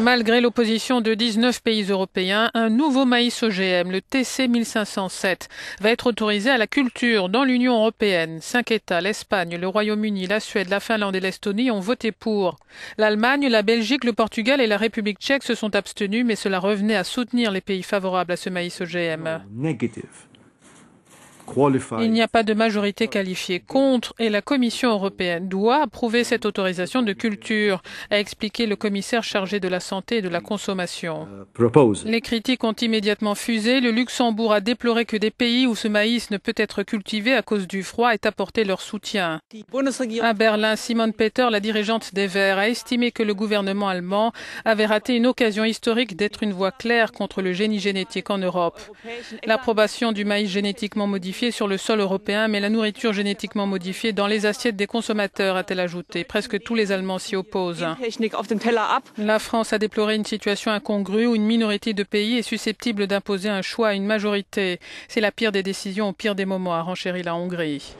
Malgré l'opposition de 19 pays européens, un nouveau maïs OGM, le TC 1507, va être autorisé à la culture dans l'Union européenne. Cinq États, l'Espagne, le Royaume-Uni, la Suède, la Finlande et l'Estonie ont voté pour. L'Allemagne, la Belgique, le Portugal et la République tchèque se sont abstenus, mais cela revenait à soutenir les pays favorables à ce maïs OGM. Il n'y a pas de majorité qualifiée contre et la Commission européenne doit approuver cette autorisation de culture, a expliqué le commissaire chargé de la santé et de la consommation. Euh, Les critiques ont immédiatement fusé. Le Luxembourg a déploré que des pays où ce maïs ne peut être cultivé à cause du froid aient apporté leur soutien. À Berlin, Simone Peter, la dirigeante des Verts, a estimé que le gouvernement allemand avait raté une occasion historique d'être une voix claire contre le génie génétique en Europe. L'approbation du maïs génétiquement modifié sur le sol européen, mais la nourriture génétiquement modifiée dans les assiettes des consommateurs, a-t-elle ajouté. Presque tous les Allemands s'y opposent. La France a déploré une situation incongrue où une minorité de pays est susceptible d'imposer un choix à une majorité. C'est la pire des décisions au pire des moments, a renchéri la Hongrie.